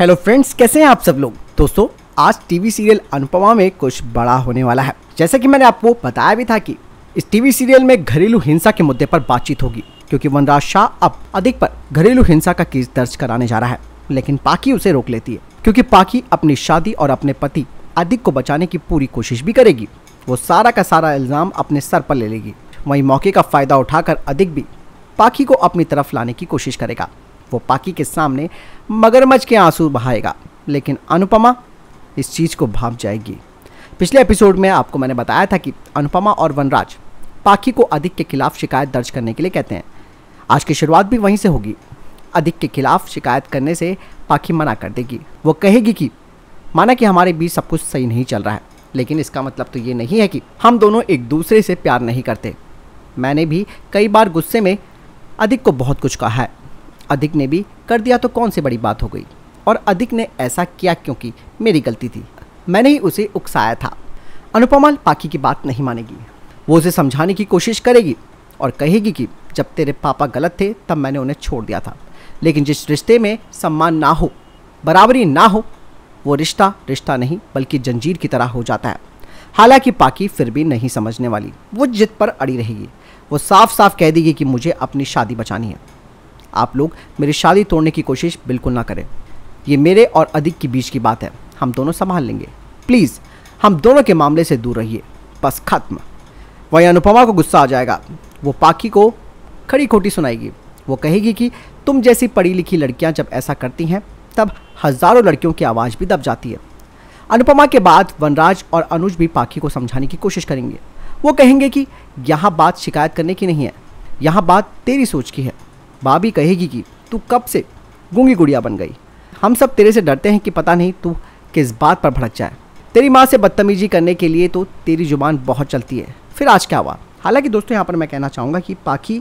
hello friends कैसे हैं आप सब लोग दोस्तों आज टीवी सीरियल अनुपमा में कुछ बड़ा होने वाला है जैसा कि मैंने आपको बताया भी था कि इस टीवी सीरियल में घरेलू हिंसा के मुद्दे पर बातचीत होगी क्योंकि वनराज शाह अब अधिक पर घरेलू हिंसा का केस दर्ज कराने जा रहा है लेकिन पाकी उसे रोक लेती है क्योंकि पाकी अपनी शादी और अपने पति अधिक को बचाने की पूरी कोशिश भी करेगी वो सारा का सारा इल्ज़ाम अपने सर पर ले लेगी वहीं मौके का फायदा उठाकर अधिक भी पाकी को अपनी तरफ लाने की कोशिश करेगा वो पाकी के सामने मगरमच्छ के आंसू बहाएगा लेकिन अनुपमा इस चीज़ को भाप जाएगी पिछले एपिसोड में आपको मैंने बताया था कि अनुपमा और वनराज पाकी को अधिक के खिलाफ शिकायत दर्ज करने के लिए कहते हैं आज की शुरुआत भी वहीं से होगी अधिक के खिलाफ शिकायत करने से पाखी मना कर देगी वो कहेगी कि माना कि हमारे बीच सब कुछ सही नहीं चल रहा है लेकिन इसका मतलब तो ये नहीं है कि हम दोनों एक दूसरे से प्यार नहीं करते मैंने भी कई बार गुस्से में अधिक को बहुत कुछ कहा है अधिक ने भी कर दिया तो कौन सी बड़ी बात हो गई और अधिक ने ऐसा किया क्योंकि मेरी गलती थी मैंने ही उसे उकसाया था अनुपमा पाकी की बात नहीं मानेगी वो उसे समझाने की कोशिश करेगी और कहेगी कि जब तेरे पापा गलत थे तब मैंने उन्हें छोड़ दिया था लेकिन जिस रिश्ते में सम्मान ना हो बराबरी ना हो वो रिश्ता रिश्ता नहीं बल्कि जंजीर की तरह हो जाता है हालांकि पाकी फिर भी नहीं समझने वाली वो जिद पर अड़ी रहेगी वो साफ साफ कह देगी कि मुझे अपनी शादी बचानी है आप लोग मेरी शादी तोड़ने की कोशिश बिल्कुल ना करें ये मेरे और अधिक के बीच की बात है हम दोनों संभाल लेंगे प्लीज़ हम दोनों के मामले से दूर रहिए बस खत्म वहीं अनुपमा को गुस्सा आ जाएगा वो पाकी को खड़ी खोटी सुनाएगी वो कहेगी कि तुम जैसी पढ़ी लिखी लड़कियां जब ऐसा करती हैं तब हज़ारों लड़कियों की आवाज़ भी दब जाती है अनुपमा के बाद वनराज और अनुज भी पाखी को समझाने की कोशिश करेंगे वो कहेंगे कि यहाँ बात शिकायत करने की नहीं है यहाँ बात तेरी सोच की है भाभी कहेगी कि तू कब से गूंगी गुड़िया बन गई हम सब तेरे से डरते हैं कि पता नहीं तू किस बात पर भड़क जाए तेरी माँ से बदतमीजी करने के लिए तो तेरी जुबान बहुत चलती है फिर आज क्या हुआ हालांकि दोस्तों यहाँ पर मैं कहना चाहूँगा कि पाखी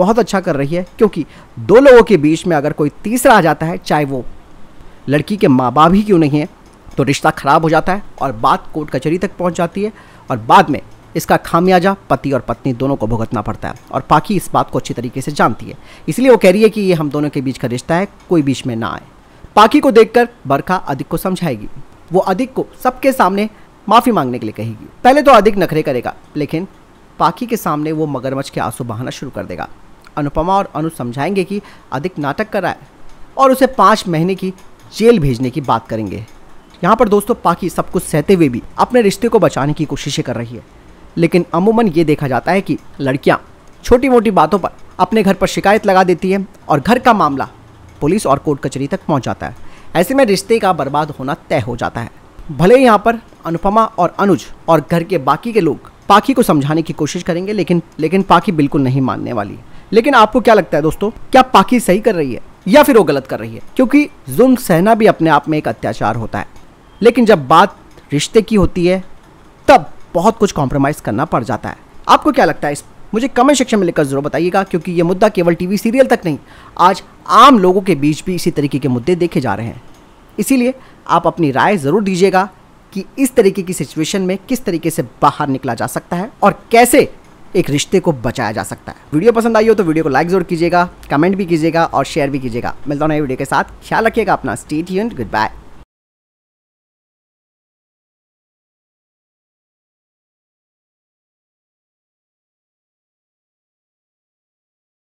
बहुत अच्छा कर रही है क्योंकि दो लोगों के बीच में अगर कोई तीसरा आ जाता है चाहे वो लड़की के माँ बाप ही क्यों नहीं है तो रिश्ता ख़राब हो जाता है और बात कोर्ट कचहरी तक पहुँच जाती है और बाद में इसका खामियाजा पति और पत्नी दोनों को भुगतना पड़ता है और पाकि इस बात को अच्छी तरीके से जानती है इसलिए वो कह रही है कि ये हम दोनों के बीच का रिश्ता है कोई बीच में ना आए पाकि को देखकर बरखा अधिक को समझाएगी वो अधिक को सबके सामने माफ़ी मांगने के लिए कहेगी पहले तो अधिक नखरे करेगा लेकिन पाकि के सामने वो मगरमच्छ के आंसू बहाना शुरू कर देगा अनुपमा और अनु समझाएंगे कि अधिक नाटक कर रहा है और उसे पाँच महीने की जेल भेजने की बात करेंगे यहाँ पर दोस्तों पाकि सब कुछ सहते हुए भी अपने रिश्ते को बचाने की कोशिशें कर रही है लेकिन अमूमन ये देखा जाता है कि लड़कियाँ छोटी मोटी बातों पर अपने घर पर शिकायत लगा देती है और घर का मामला पुलिस और कोर्ट कचहरी तक पहुँच जाता है ऐसे में रिश्ते का बर्बाद होना तय हो जाता है भले ही यहाँ पर अनुपमा और अनुज और घर के बाकी के लोग पाखी को समझाने की कोशिश करेंगे लेकिन लेकिन पाखी बिल्कुल नहीं मानने वाली लेकिन आपको क्या लगता है दोस्तों क्या पाखी सही कर रही है या फिर वो गलत कर रही है क्योंकि जुल्म सहना भी अपने आप में एक अत्याचार होता है लेकिन जब बात रिश्ते की होती है तब बहुत कुछ कॉम्प्रोमाइज़ करना पड़ जाता है आपको क्या लगता है इस मुझे कमेंट सेक्शन में लिखकर जरूर बताइएगा क्योंकि ये मुद्दा केवल टीवी सीरियल तक नहीं आज आम लोगों के बीच भी इसी तरीके के मुद्दे देखे जा रहे हैं इसीलिए आप अपनी राय ज़रूर दीजिएगा कि इस तरीके की सिचुएशन में किस तरीके से बाहर निकला जा सकता है और कैसे एक रिश्ते को बचाया जा सकता है वीडियो पसंद आई हो तो वीडियो को लाइक जरूर कीजिएगा कमेंट भी कीजिएगा और शेयर भी कीजिएगा मिलता हूँ नए वीडियो के साथ ख्याल रखिएगा अपना स्टेट गुड बाय